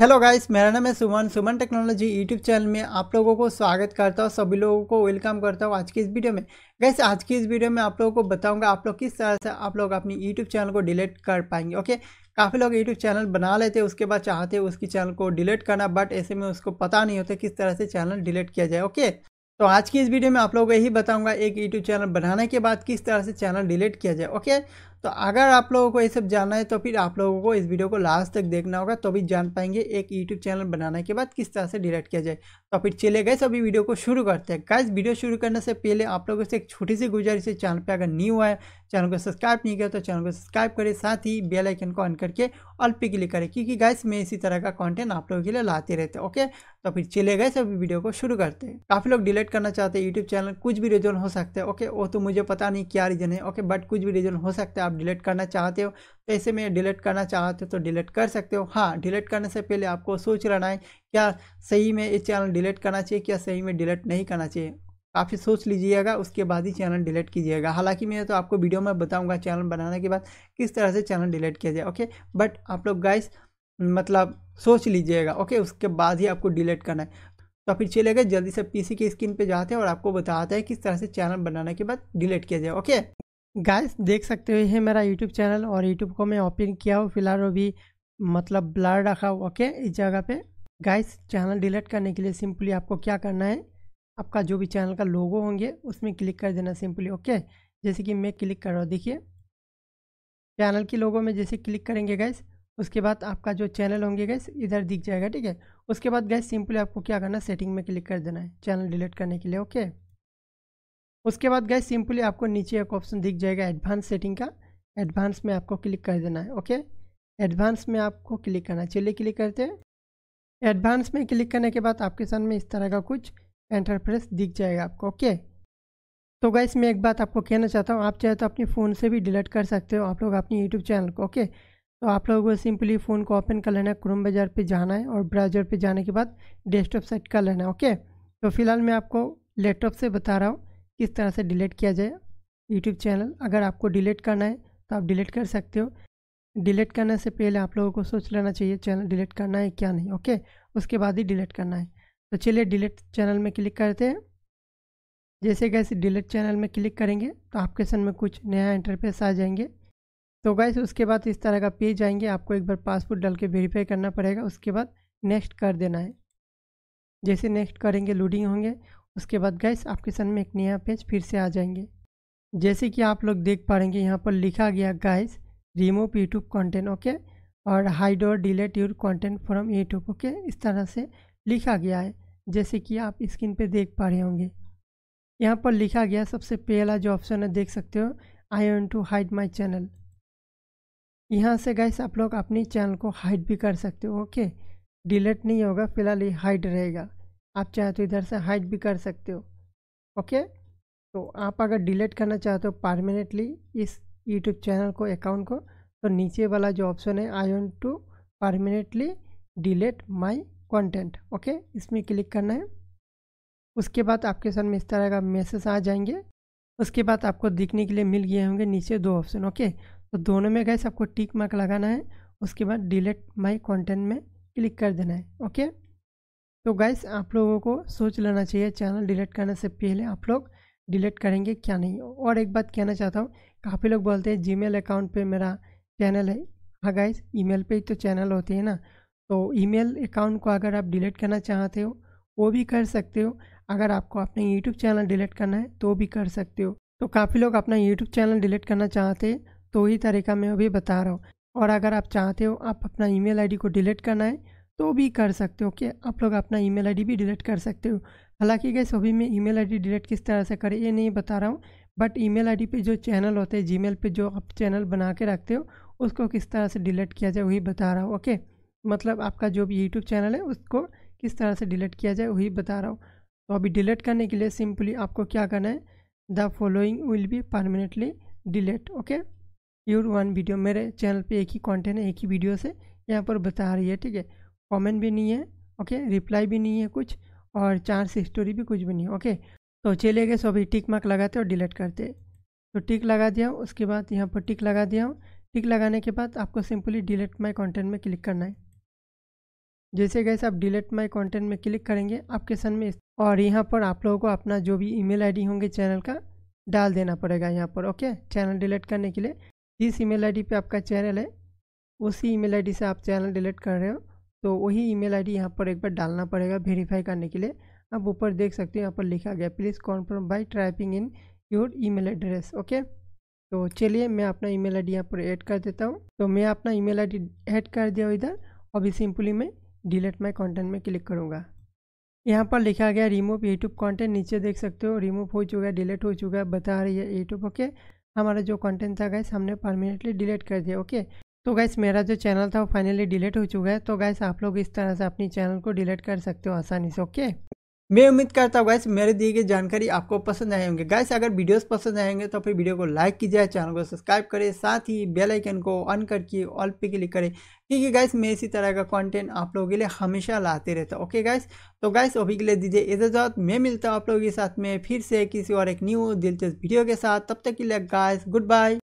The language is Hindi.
हेलो गाइस मेरा नाम है Suman Suman technology YouTube channel में आप लोगों को स्वागत करता हूँ सभी लोगों को वेलकम करता हूँ आज की इस वीडियो में गाइस आज की इस वीडियो में आप लोगों को बताऊंगा आप लोग किस तरह से आप लोग अपनी यूट्यूब चैनल को डिलीट कर पाएंगे ओके काफ़ी लोग यूट्यूब चैनल बना लेते हैं उसके बाद चाहते हैं उसकी चैनल को डिलीट करना बट ऐसे में उसको पता नहीं होता किस तरह से चैनल डिलीट किया जाए ओके तो आज की इस वीडियो में आप लोगों को यही बताऊंगा एक यूट्यूब चैनल बनाने के बाद किस तरह से चैनल डिलीट किया जाए ओके तो अगर आप लोगों को ये सब जानना है तो फिर आप लोगों को इस वीडियो को लास्ट तक देखना होगा तभी तो जान पाएंगे एक यूट्यूब चैनल बनाने के बाद किस तरह से डिलेक्ट किया जाए तो फिर चले गए सभी वीडियो को शुरू करते हैं गाइज वीडियो शुरू करने से पहले आप लोगों से एक छोटी सी गुजारिश है चैनल पर अगर न्यू आए चैनल को सब्सक्राइब नहीं किया तो चैनल को सब्सक्राइब करें साथ ही बेल आइकन को ऑन करके ऑल पे क्लिक करें क्योंकि गाइस मैं इसी तरह का कंटेंट आप लोगों के लिए लाते रहते ओके तो फिर चले गए सभी वीडियो को शुरू करते हैं काफ़ी लोग डिलीट करना चाहते हैं यूट्यूब चैनल कुछ भी रीजन हो सकते हैं ओके वो तो मुझे पता नहीं क्या रीजन है ओके बट कुछ भी रीजन हो सकता है आप डिलीट करना चाहते हो ऐसे में डिलीट करना चाहते हो तो डिलीट तो कर सकते हो हाँ डिलीट करने से पहले आपको सोच रहना है क्या सही में ये चैनल डिलीट करना चाहिए क्या सही में डिलीट नहीं करना चाहिए काफ़ी सोच लीजिएगा उसके बाद ही चैनल डिलीट कीजिएगा हालांकि मैं तो आपको वीडियो में बताऊंगा चैनल बनाने के बाद किस तरह से चैनल डिलीट किया जाए ओके बट आप लोग गाइस मतलब सोच लीजिएगा ओके उसके बाद ही आपको डिलीट करना है तो फिर चले गए जल्दी से पीसी की स्क्रीन पे जाते हैं और आपको बताते हैं किस तरह से चैनल बनाने के बाद डिलीट किया जाए ओके गाइस देख सकते हो ये मेरा यूट्यूब चैनल और यूट्यूब को मैं ओपन किया हूँ फिलहाल अभी मतलब ब्लर रखा हुआ ओके इस जगह पे गाइस चैनल डिलीट करने के लिए सिंपली आपको क्या करना है आपका जो भी चैनल का लोगो होंगे उसमें क्लिक कर देना सिंपली ओके जैसे कि मैं क्लिक कर रहा हूँ देखिए चैनल के लोगों में जैसे क्लिक करेंगे गैस उसके बाद आपका जो चैनल होंगे गैस इधर दिख जाएगा ठीक है उसके बाद गैस सिंपली आपको क्या करना सेटिंग में क्लिक कर देना है चैनल डिलीट करने के लिए ओके उसके बाद गए सिंपली आपको नीचे एक ऑप्शन दिख जाएगा एडवांस सेटिंग का एडवांस में आपको क्लिक कर देना है ओके एडवांस में आपको क्लिक करना है चलिए क्लिक करते हैं एडवांस में क्लिक करने के बाद आपके सामने इस तरह का कुछ एंटरप्रेस दिख जाएगा आपको ओके तो गाइस मैं एक बात आपको कहना चाहता हूँ आप चाहे तो अपने फ़ोन से भी डिलीट कर सकते हो आप लोग अपने यूट्यूब चैनल को ओके तो आप लोगों को सिंपली फ़ोन को ओपन कर लेना है क्रोम बाजार पर जाना है और ब्राउजर पर जाने के बाद डेस्कटॉप सेट कर लेना है ओके तो फिलहाल मैं आपको लैपटॉप से बता रहा हूँ किस तरह से डिलीट किया जाए यूट्यूब चैनल अगर आपको डिलीट करना है तो आप डिलीट कर सकते हो डिलीट करने से पहले आप लोगों को सोच लेना चाहिए चैनल डिलीट करना है क्या नहीं ओके उसके बाद ही डिलीट करना है तो चलिए डिलीट चैनल में क्लिक करते हैं जैसे गैसे डिलीट चैनल में क्लिक करेंगे तो आपके सन में कुछ नया इंटरफेस आ जाएंगे तो गैस उसके बाद इस तरह का पेज आएंगे आपको एक बार पासपोर्ट डाल के वेरीफाई करना पड़ेगा उसके बाद नेक्स्ट कर देना है जैसे नेक्स्ट करेंगे लोडिंग होंगे उसके बाद गैस आपके सामने एक नया पेज फिर से आ जाएंगे जैसे कि आप लोग देख पाएंगे यहाँ पर लिखा गया guys remove YouTube content okay और हाइड और delete your content from YouTube okay इस तरह से लिखा गया है जैसे कि आप स्क्रीन पे देख पा रहे होंगे यहाँ पर लिखा गया सबसे पहला जो ऑप्शन है देख सकते हो I want to hide my channel यहाँ से गाइस आप लोग अपने चैनल को हाइड भी कर सकते हो ओके डिलेट नहीं होगा फिलहाल ये हाइड रहेगा आप चाहे तो इधर से हाइड भी कर सकते हो ओके तो आप अगर डिलीट करना चाहते हो परमानेंटली इस यूट्यूब चैनल को अकाउंट को तो नीचे वाला जो ऑप्शन है I want to permanently delete my content okay इसमें क्लिक करना है उसके बाद आपके सामने इस तरह का मैसेज आ जाएंगे उसके बाद आपको दिखने के लिए मिल गए होंगे नीचे दो ऑप्शन ओके तो दोनों में गए आपको टिक मार्क लगाना है उसके बाद डिलीट माई कॉन्टेंट में क्लिक कर देना है ओके तो गाइस आप लोगों को सोच लेना चाहिए चैनल डिलीट करने से पहले आप लोग डिलीट करेंगे क्या नहीं और एक बात कहना चाहता हूँ काफ़ी लोग बोलते हैं जीमेल अकाउंट पे मेरा चैनल है हाँ गाइस ईमेल पे ही तो चैनल होती है ना तो ईमेल अकाउंट को अगर आप डिलीट करना चाहते हो वो भी कर सकते हो अगर आपको अपने यूट्यूब चैनल डिलीट करना है तो भी कर सकते हो तो काफ़ी लोग अपना यूट्यूब चैनल डिलीट करना चाहते हैं तो ही तरीका मैं अभी बता रहा हूँ और अगर आप चाहते हो आप अपना ईमेल आईडी को डिलीट करना है तो भी कर सकते हो कि आप लोग अपना ईमेल आईडी भी डिलीट कर सकते हो हालांकि गैस अभी मैं ईमेल आईडी डिलीट किस तरह से करें ये नहीं बता रहा हूँ बट ईमेल आईडी पे जो चैनल होते हैं जीमेल पे जो आप चैनल बना के रखते हो उसको किस तरह से डिलीट किया जाए वही बता रहा हूँ ओके मतलब आपका जो भी यूट्यूब चैनल है उसको किस तरह से डिलीट किया जाए वही बता रहा हूँ तो अभी डिलीट करने के लिए सिंपली आपको क्या करना है the following will be permanently delete okay your one video मेरे चैनल पर एक ही कॉन्टेंट है एक ही वीडियो से यहाँ पर बता रही है ठीक है कमेंट भी नहीं है ओके रिप्लाई भी नहीं है कुछ और चांस स्टोरी भी कुछ भी नहीं है ओके तो चले गए सो टिक मार्क लगाते और डिलीट करते तो टिक लगा दिया उसके बाद यहाँ पर टिक लगा दिया टिक लगाने के बाद आपको सिंपली डिलीट माई कॉन्टेंट में क्लिक करना है जैसे कैसे आप डिलीट माई कॉन्टेंट में क्लिक करेंगे आपके सन में और यहाँ पर आप लोगों को अपना जो भी ईमेल आईडी होंगे चैनल का डाल देना पड़ेगा यहाँ पर ओके चैनल डिलीट करने के लिए जिस ईमेल आईडी पे आपका चैनल है उसी ईमेल आईडी से आप चैनल डिलीट कर रहे हो तो वही ईमेल आईडी यहाँ पर एक बार डालना पड़ेगा वेरीफाई करने के लिए आप ऊपर देख सकते हो यहाँ पर लिखा गया please confirm by typing in your email address okay तो चलिए मैं अपना ईमेल आईडी यहाँ पर ऐड कर देता हूँ तो मैं अपना ईमेल आईडी ऐड कर दिया इधर अभी सिंपली मैं डिलीट माई कॉन्टेंट में क्लिक करूँगा यहाँ पर लिखा गया रिमूव यूट्यूब कंटेंट नीचे देख सकते हो रिमूव हो चुका है डिलीट हो चुका है बता रही है यूट्यूब ओके हमारा जो कॉन्टेंट था गए हमने परमानेंटली डिलीट कर दिया ओके तो गैस मेरा जो चैनल था वो फाइनली डिलीट हो चुका है तो गैस आप लोग इस तरह से अपनी चैनल को डिलीट कर सकते हो आसानी से ओके मैं उम्मीद करता हूँ गैस मेरे दिए गई जानकारी आपको पसंद आए होंगे गैस अगर वीडियोस पसंद आएंगे तो फिर वीडियो को लाइक कीजिए चैनल को सब्सक्राइब करें साथ ही बेलाइकन को ऑन करके ऑल पे क्लिक करें क्योंकि गैस मैं इसी तरह का कॉन्टेंट आप लोगों के लिए हमेशा लाते रहता हूँ ओके गैस तो गैस अभी के लिए दीजिए इजाजत मैं मिलता हूँ आप लोगों के साथ में फिर से किसी और एक न्यू दिलचस्प वीडियो के साथ तब तक के लिए गैस गुड बाय